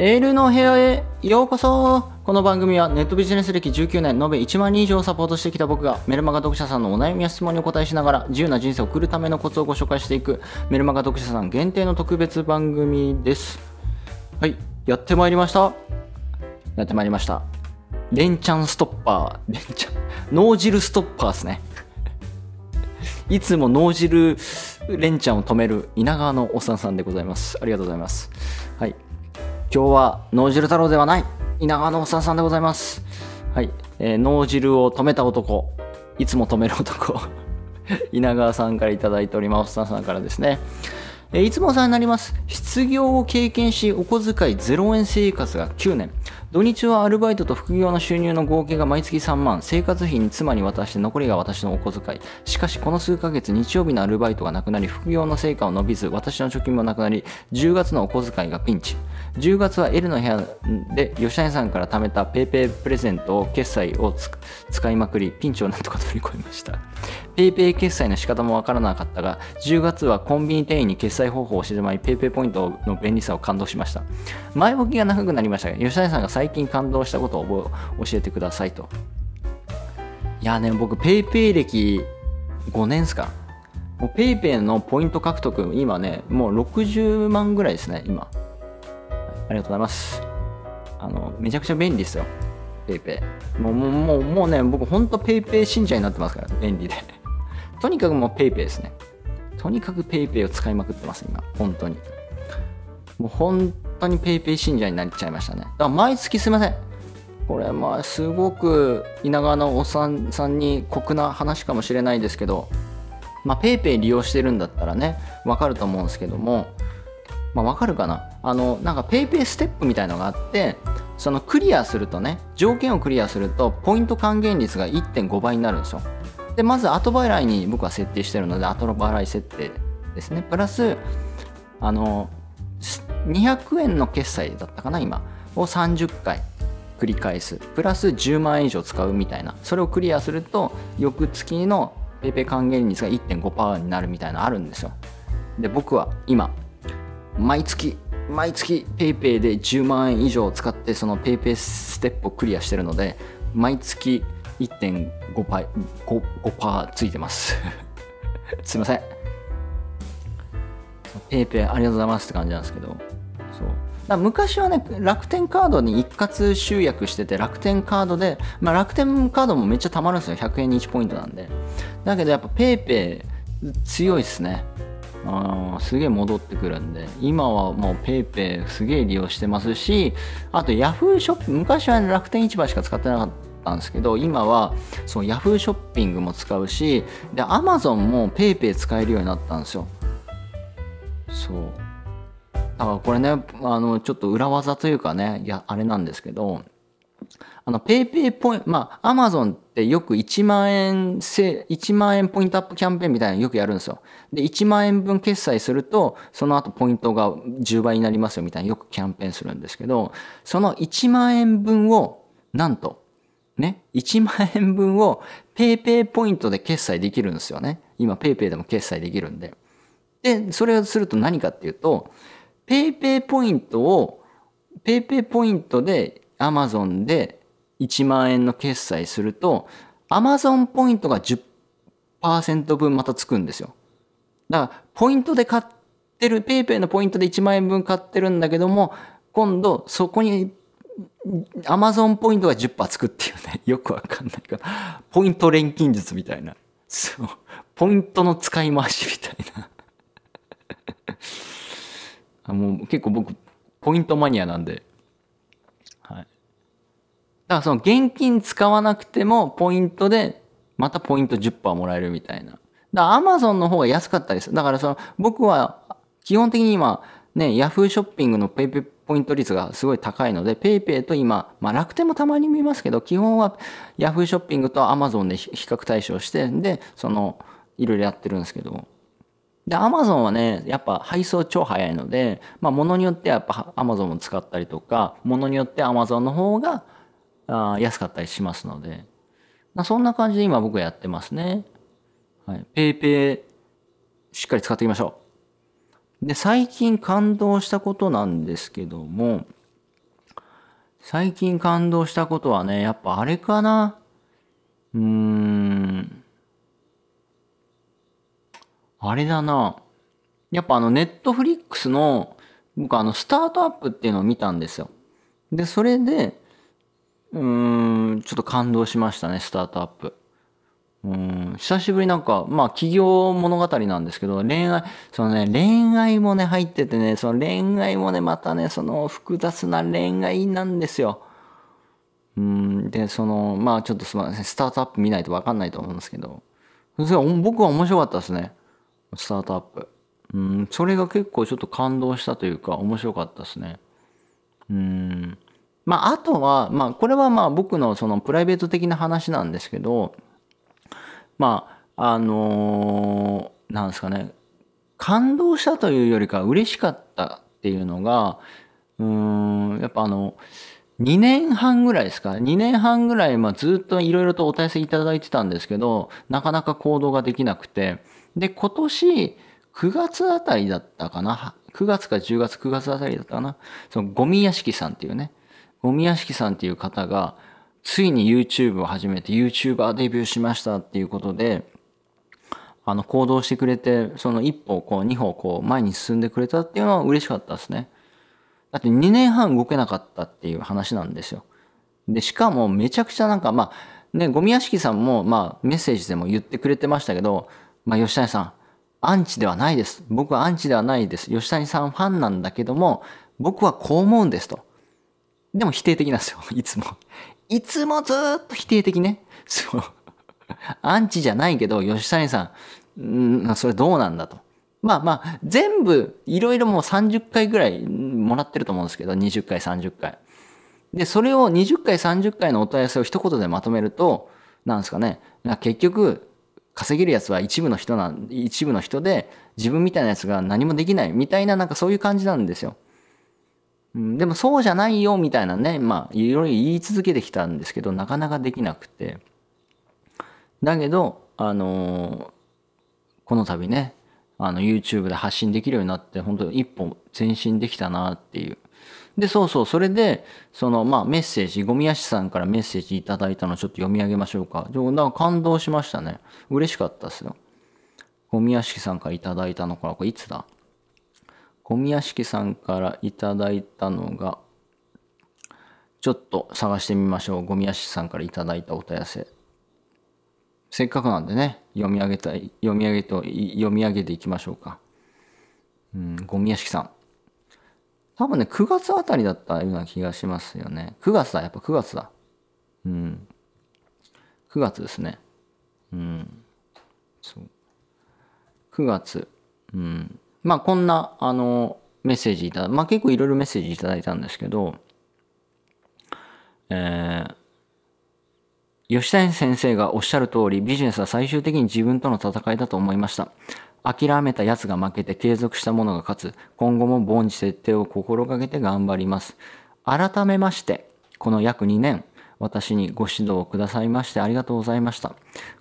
エールの部屋へようこそこの番組はネットビジネス歴19年延べ1万人以上サポートしてきた僕がメルマガ読者さんのお悩みや質問にお答えしながら自由な人生を送るためのコツをご紹介していくメルマガ読者さん限定の特別番組ですはいやってまいりましたやってまいりましたレンチャンストッパーレンチャン脳汁ストッパーですね いつも脳汁レンチャンを止める稲川のおっさんさんでございますありがとうございますはい今日は脳汁太郎ではない稲川のおっさんさんでございます。はい、えー、脳汁を止めた男、いつも止める男、稲川さんから頂いております、おっさんさんからですね。えー、いつもお世話になります。失業を経験し、お小遣い0円生活が9年。土日はアルバイトと副業の収入の合計が毎月3万、生活費に妻に渡して残りが私のお小遣い。しかしこの数ヶ月日曜日のアルバイトがなくなり、副業の成果を伸びず、私の貯金もなくなり、10月のお小遣いがピンチ。10月は L の部屋で吉谷さんから貯めた PayPay プレゼントを決済を使いまくり、ピンチをなんとか乗り越えました。PayPay 決済の仕方もわからなかったが、10月はコンビニ店員に決済方法を知る前に PayPay ポイントの便利さを感動しました。前置きが長くなりましたが、吉谷さんが最近感動したことを教えてくださいと。いやね、僕、PayPay 歴5年っすか。もう PayPay のポイント獲得、今ね、もう60万ぐらいですね、今。ありがとうございます。あの、めちゃくちゃ便利ですよ。PayPay。もう、もう、もうね、僕、ほんと PayPay 信者になってますから、便利で。とにかくもう PayPay ですね。とにかく PayPay を使いまくってます、今。本当に。もう本当に PayPay 信者になっちゃいましたね。だから毎月すいません。これ、まあ、すごく稲川のおっさんさんに酷な話かもしれないですけど、まあ、PayPay 利用してるんだったらね、わかると思うんですけども、まあ、わかるかなあの、なんか PayPay ステップみたいのがあって、そのクリアするとね、条件をクリアすると、ポイント還元率が1.5倍になるんですよ。で、まず後払いに僕は設定してるので、後払い設定ですね。プラス、あの、200円の決済だったかな今を30回繰り返すプラス10万円以上使うみたいなそれをクリアすると翌月の PayPay 還元率が1.5%になるみたいなのあるんですよで僕は今毎月毎月 PayPay で10万円以上使ってその PayPay ステップをクリアしてるので毎月1.5倍 5%, 5ついてます すいません PayPay ありがとうございますって感じなんですけど昔はね楽天カードに一括集約してて楽天カードで、まあ、楽天カードもめっちゃたまるんですよ100円に1ポイントなんでだけどやっぱ PayPay 強いっすねあすげえ戻ってくるんで今はもう PayPay すげえ利用してますしあと Yahoo ショップ昔は、ね、楽天市場しか使ってなかったんですけど今はそう Yahoo ショッピングも使うしで Amazon も PayPay 使えるようになったんですよそうだからこれね、あの、ちょっと裏技というかね、いや、あれなんですけど、あの、ペイペイポイント、まあ、アマゾンってよく1万円せ、1万円ポイントアップキャンペーンみたいなのよくやるんですよ。で、1万円分決済すると、その後ポイントが10倍になりますよみたいなよくキャンペーンするんですけど、その1万円分を、なんと、ね、1万円分を PayPay ポイントで決済できるんですよね。今 PayPay でも決済できるんで。で、それをすると何かっていうと、ペイペイポイントをペイペイポイントでアマゾンで1万円の決済するとアマゾンポイントが10%分またつくんですよ。だからポイントで買ってるペイペイのポイントで1万円分買ってるんだけども今度そこにアマゾンポイントが10%つくっていうね よくわかんないからポイント錬金術みたいなそうポイントの使い回しみたいなもう結構僕、ポイントマニアなんで。はい。だからその現金使わなくてもポイントで、またポイント10%もらえるみたいな。だからアマゾンの方が安かったです。だからその僕は基本的に今、ね、ヤフーショッピングの PayPay ポイント率がすごい高いので、PayPay と今、まあ、楽天もたまに見ますけど、基本は Yahoo ショッピングと Amazon で比較対象して、で、その、いろいろやってるんですけど、で、アマゾンはね、やっぱ配送超早いので、まあ、物によってはやっぱアマゾンを使ったりとか、物によってアマゾンの方があ安かったりしますので、まあ、そんな感じで今僕はやってますね。はい。ペイペイ、しっかり使っていきましょう。で、最近感動したことなんですけども、最近感動したことはね、やっぱあれかな。うーん。あれだな。やっぱあの、ネットフリックスの、僕あの、スタートアップっていうのを見たんですよ。で、それで、うーん、ちょっと感動しましたね、スタートアップ。うん、久しぶりなんか、まあ、企業物語なんですけど、恋愛、そのね、恋愛もね、入っててね、その恋愛もね、またね、その複雑な恋愛なんですよ。うん、で、その、まあ、ちょっとすみません、スタートアップ見ないと分かんないと思うんですけど、それ僕は面白かったですね。スタートアップ。うん、それが結構ちょっと感動したというか、面白かったですね。うん。まあ、あとは、まあ、これはまあ僕のそのプライベート的な話なんですけど、まあ、あのー、なんですかね、感動したというよりか嬉しかったっていうのが、うん、やっぱあの、2年半ぐらいですか ?2 年半ぐらい、まあ、ずっといろいろとお対戦いただいてたんですけど、なかなか行動ができなくて、で、今年9月あたりだったかな。9月か10月、9月あたりだったかな。そのゴミ屋敷さんっていうね、ゴミ屋敷さんっていう方が、ついに YouTube を始めて YouTuber デビューしましたっていうことで、あの、行動してくれて、その一歩、こう、二歩、こう、前に進んでくれたっていうのは嬉しかったですね。だって2年半動けなかったっていう話なんですよ。で、しかもめちゃくちゃなんか、まあ、ね、ゴミ屋敷さんも、まあ、メッセージでも言ってくれてましたけど、まあ、吉谷さん、アンチではないです。僕はアンチではないです。吉谷さんファンなんだけども、僕はこう思うんですと。でも否定的なんですよ。いつも。いつもずっと否定的ね。そう。アンチじゃないけど、吉谷さん、うん、それどうなんだと。まあまあ、全部、いろいろもう30回ぐらいもらってると思うんですけど、20回、30回。で、それを20回、30回のお問い合わせを一言でまとめると、なんですかね、結局、稼げるやつは一部の人な一部の人で自分みたいなやつが何もできないみたいななんかそういう感じなんですよ。うん、でもそうじゃないよみたいなねまあいろいろ言い続けてきたんですけどなかなかできなくてだけどあのー、この度ねあの YouTube で発信できるようになって本当一歩前進できたなっていうで、そうそう、それで、その、まあ、メッセージ、ゴミ屋敷さんからメッセージいただいたのちょっと読み上げましょうか。なんか感動しましたね。嬉しかったですよ。ゴミ屋敷さんからいただいたのから、これいつだゴミ屋敷さんからいただいたのが、ちょっと探してみましょう。ゴミ屋敷さんからいただいたお問い合わせ。せっかくなんでね、読み上げたい、読み上げと、読み上げていきましょうか。うん、ゴミ屋敷さん。多分ね、9月あたりだったような気がしますよね。9月だ、やっぱ9月だ。うん。9月ですね。うん。そう。9月。うん。まあ、こんな、あの、メッセージいただ、まあ、結構いろいろメッセージいただいたんですけど、えー、吉谷先生がおっしゃる通り、ビジネスは最終的に自分との戦いだと思いました。諦めたやつが負けて継続した者が勝つ。今後も凡事設定を心がけて頑張ります。改めまして、この約2年、私にご指導をくださいましてありがとうございました。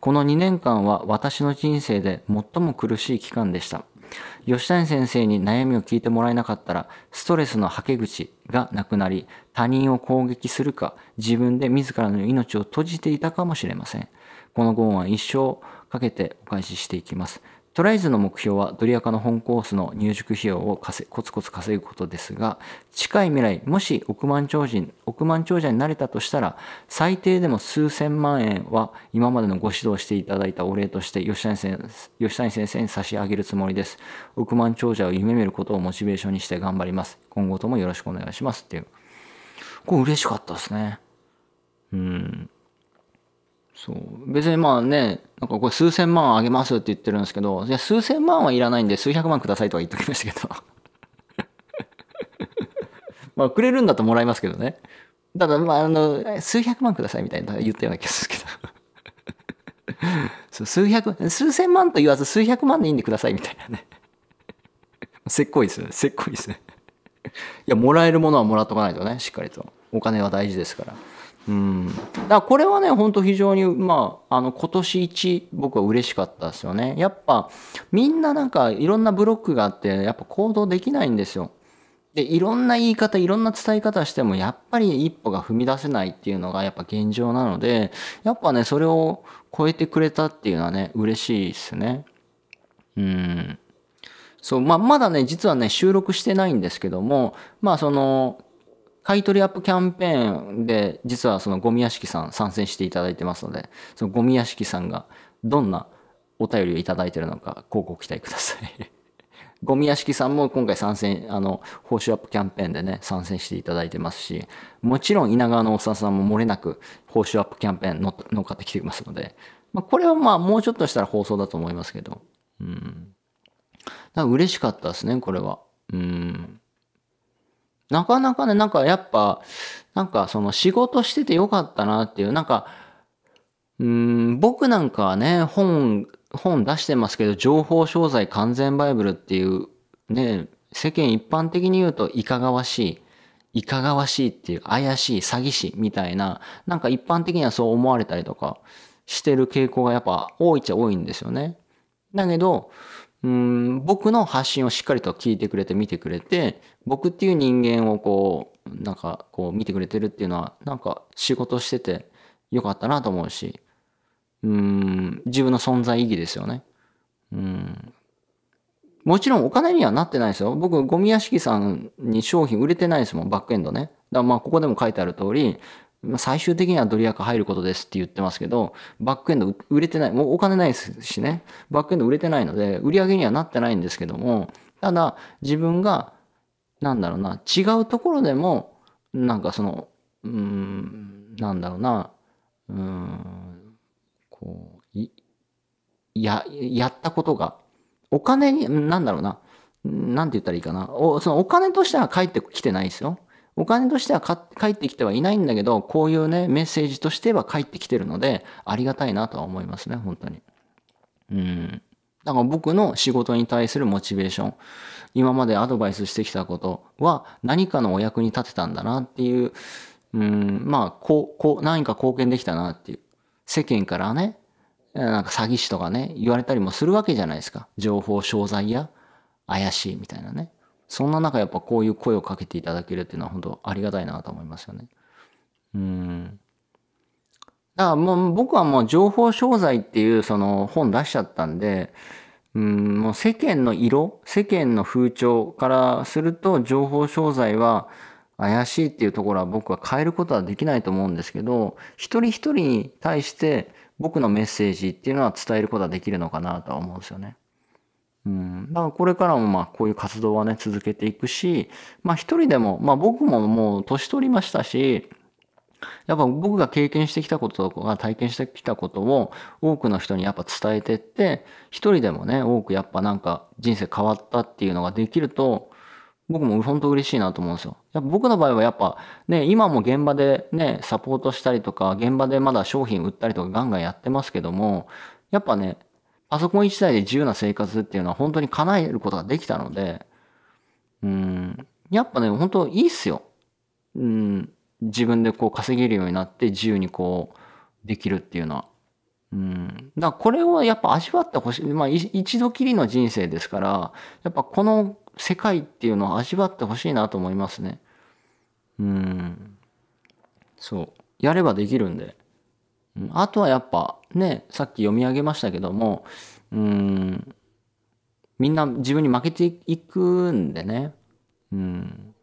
この2年間は私の人生で最も苦しい期間でした。吉谷先生に悩みを聞いてもらえなかったら、ストレスのはけ口がなくなり、他人を攻撃するか、自分で自らの命を閉じていたかもしれません。このご恩は一生かけてお返ししていきます。とりあえずの目標はドリアカの本コースの入塾費用をコツコツ稼ぐことですが、近い未来、もし億万長人、億万長者になれたとしたら、最低でも数千万円は今までのご指導していただいたお礼として吉谷先吉谷先生に差し上げるつもりです。億万長者を夢見ることをモチベーションにして頑張ります。今後ともよろしくお願いします。っていう。これ嬉しかったですね。うん。そう別にまあねなんかこれ数千万あげますって言ってるんですけどいや数千万はいらないんで数百万くださいとは言っときましたけど まあくれるんだともらいますけどねただまああの数百万くださいみたいな言ったような気がするけど そう数百数千万と言わず数百万でいいんでくださいみたいなねせっこいですねせっこいですねいやもらえるものはもらっとかないとねしっかりとお金は大事ですから。うん、だからこれはね、本当非常に、まあ、あの、今年一、僕は嬉しかったですよね。やっぱ、みんななんか、いろんなブロックがあって、やっぱ行動できないんですよ。で、いろんな言い方、いろんな伝え方しても、やっぱり一歩が踏み出せないっていうのが、やっぱ現状なので、やっぱね、それを超えてくれたっていうのはね、嬉しいですね。うん。そう、まあ、まだね、実はね、収録してないんですけども、まあ、その、買取アップキャンペーンで、実はそのゴミ屋敷さん参戦していただいてますので、そのゴミ屋敷さんがどんなお便りをいただいてるのか、広告期待ください ゴミ屋敷さんも今回参戦、あの、報酬アップキャンペーンでね、参戦していただいてますし、もちろん稲川のおっさんさんも漏れなく報酬アップキャンペーン乗っかってきていますので、まあ、これはまあもうちょっとしたら放送だと思いますけど、うん。だから嬉しかったですね、これは。うん。なかなかね、なんかやっぱ、なんかその仕事しててよかったなっていう、なんか、うん、僕なんかはね、本、本出してますけど、情報商材完全バイブルっていう、ね、世間一般的に言うといかがわしい、いかがわしいっていう、怪しい、詐欺師みたいな、なんか一般的にはそう思われたりとかしてる傾向がやっぱ多いっちゃ多いんですよね。だけど、うん僕の発信をしっかりと聞いてくれて見てくれて僕っていう人間をこうなんかこう見てくれてるっていうのはなんか仕事しててよかったなと思うしうん自分の存在意義ですよね。うんもちろんお金にはなってないですよ。僕、ゴミ屋敷さんに商品売れてないですもん、バックエンドね。だからまあ、ここでも書いてある通り、まあ、最終的にはドリアク入ることですって言ってますけど、バックエンド売れてない、もうお金ないですしね、バックエンド売れてないので、売り上げにはなってないんですけども、ただ自分が、なんだろうな、違うところでも、なんかその、うん、なんだろうな、うん、こう、や、やったことが、お金に、なんだろうな、なんて言ったらいいかな。おそのお金としては返ってきてないですよ。お金としては返ってきてはいないんだけど、こういうね、メッセージとしては返ってきてるので、ありがたいなとは思いますね、本当に。うん。だから僕の仕事に対するモチベーション、今までアドバイスしてきたことは何かのお役に立てたんだなっていう、うん、まあ、こう、こう、何か貢献できたなっていう。世間からね、なんか詐欺師とかね、言われたりもするわけじゃないですか。情報商材や怪しいみたいなね。そんな中やっぱこういう声をかけていただけるっていうのは本当ありがたいなと思いますよね。うん。だからもう僕はもう情報商材っていうその本出しちゃったんで、うん、もう世間の色、世間の風潮からすると情報商材は怪しいっていうところは僕は変えることはできないと思うんですけど、一人一人に対して僕のメッセージっていうのは伝えることはできるのかなとは思うんですよね。うん、だからこれからもまあこういう活動はね続けていくし、まあ一人でも、まあ僕ももう年取りましたし、やっぱ僕が経験してきたこととか体験してきたことを多くの人にやっぱ伝えてって、一人でもね、多くやっぱなんか人生変わったっていうのができると、僕も本当嬉しいなと思うんですよ。やっぱ僕の場合はやっぱね、今も現場でね、サポートしたりとか、現場でまだ商品売ったりとかガンガンやってますけども、やっぱね、パソコン1台で自由な生活っていうのは本当に叶えることができたので、うん、やっぱね、本当いいっすよ。うん、自分でこう稼げるようになって自由にこうできるっていうのは。うん、だからこれをやっぱ味わってほしい。まあ一度きりの人生ですから、やっぱこの世界っていうのを味わってほしいなと思いますね。うん。そう。やればできるんで。あとはやっぱね、さっき読み上げましたけども、うん、みんな自分に負けていくんでね、うん、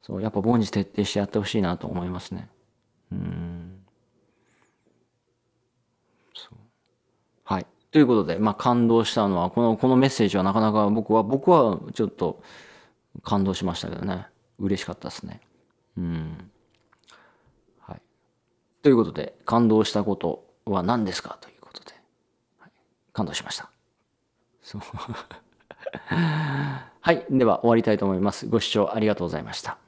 そう、やっぱ凡事徹底してやってほしいなと思いますね。うん。はい。ということで、まあ感動したのは、この、このメッセージはなかなか僕は、僕はちょっと感動しましたけどね。嬉しかったですね。うん。ということで、感動したことは何ですかということで、はい、感動しました。そう はい。では終わりたいと思います。ご視聴ありがとうございました。